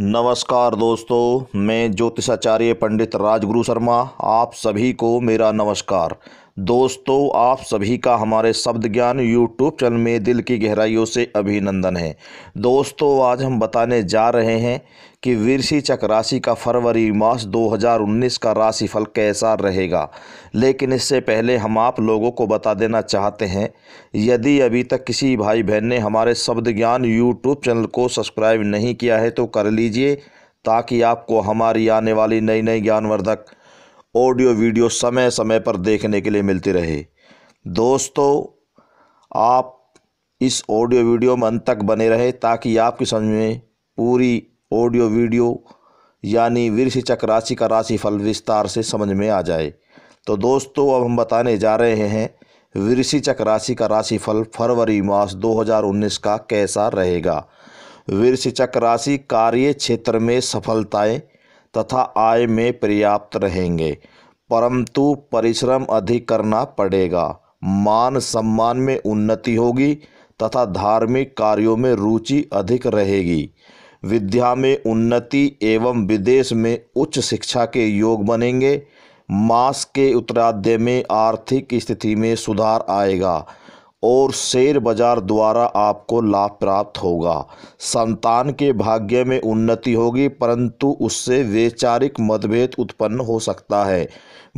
नमस्कार दोस्तों मैं ज्योतिषाचार्य पंडित राजगुरु शर्मा आप सभी को मेरा नमस्कार दोस्तों आप सभी का हमारे शब्द ज्ञान यूट्यूब चैनल में दिल की गहराइयों से अभिनंदन है दोस्तों आज हम बताने जा रहे हैं कि वृश्चिक राशि का फरवरी मास 2019 का राशिफल कैसा रहेगा लेकिन इससे पहले हम आप लोगों को बता देना चाहते हैं यदि अभी तक किसी भाई बहन ने हमारे शब्द ज्ञान यूट्यूब चैनल को सब्सक्राइब नहीं किया है तो कर लीजिए ताकि आपको हमारी आने वाली नई नई ज्ञानवर्धक ऑडियो वीडियो समय समय पर देखने के लिए मिलती रहे दोस्तों आप इस ऑडियो वीडियो में अंत तक बने रहे ताकि आपकी समझ में पूरी ऑडियो वीडियो यानी वृश्चिक राशि का राशिफल विस्तार से समझ में आ जाए तो दोस्तों अब हम बताने जा रहे हैं वृश्चिक राशि का राशिफल फरवरी मास 2019 का कैसा रहेगा वृश्चिक राशि कार्य क्षेत्र में सफलताएं तथा आय में पर्याप्त रहेंगे परंतु परिश्रम अधिक करना पड़ेगा मान सम्मान में उन्नति होगी तथा धार्मिक कार्यों में रुचि अधिक रहेगी विद्या में उन्नति एवं विदेश में उच्च शिक्षा के योग बनेंगे मास के उत्तराध्य में आर्थिक स्थिति में सुधार आएगा और शेयर बाजार द्वारा आपको लाभ प्राप्त होगा संतान के भाग्य में उन्नति होगी परंतु उससे वैचारिक मतभेद उत्पन्न हो सकता है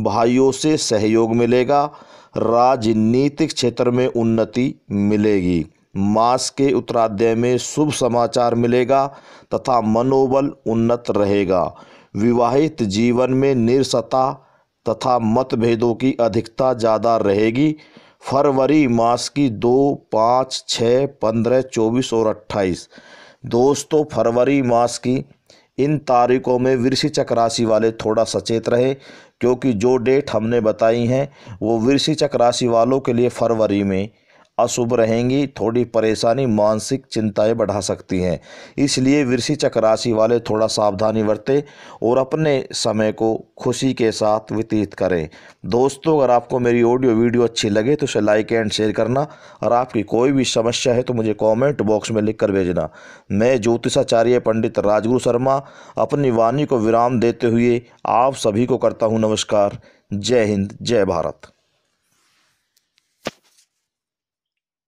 भाइयों से सहयोग मिलेगा राजनीतिक क्षेत्र में उन्नति मिलेगी मास के उत्तराध्याय में शुभ समाचार मिलेगा तथा मनोबल उन्नत रहेगा विवाहित जीवन में निरसता तथा मतभेदों की अधिकता ज़्यादा रहेगी फरवरी मास की दो पाँच छः पंद्रह चौबीस और अट्ठाईस दोस्तों फरवरी मास की इन तारीखों में वृश्चिक राशि वाले थोड़ा सचेत रहे क्योंकि जो डेट हमने बताई हैं वो वृश्चिक राशि वालों के लिए फरवरी में अशुभ रहेंगी थोड़ी परेशानी मानसिक चिंताएं बढ़ा सकती हैं इसलिए वृषि चक्र राशि वाले थोड़ा सावधानी बरतें और अपने समय को खुशी के साथ व्यतीत करें दोस्तों अगर आपको मेरी ऑडियो वीडियो अच्छी लगे तो उसे लाइक एंड शेयर करना और आपकी कोई भी समस्या है तो मुझे कॉमेंट बॉक्स में लिख कर भेजना मैं ज्योतिषाचार्य पंडित राजगुरु शर्मा अपनी वाणी को विराम देते हुए आप सभी को करता हूँ नमस्कार जय हिंद जय भारत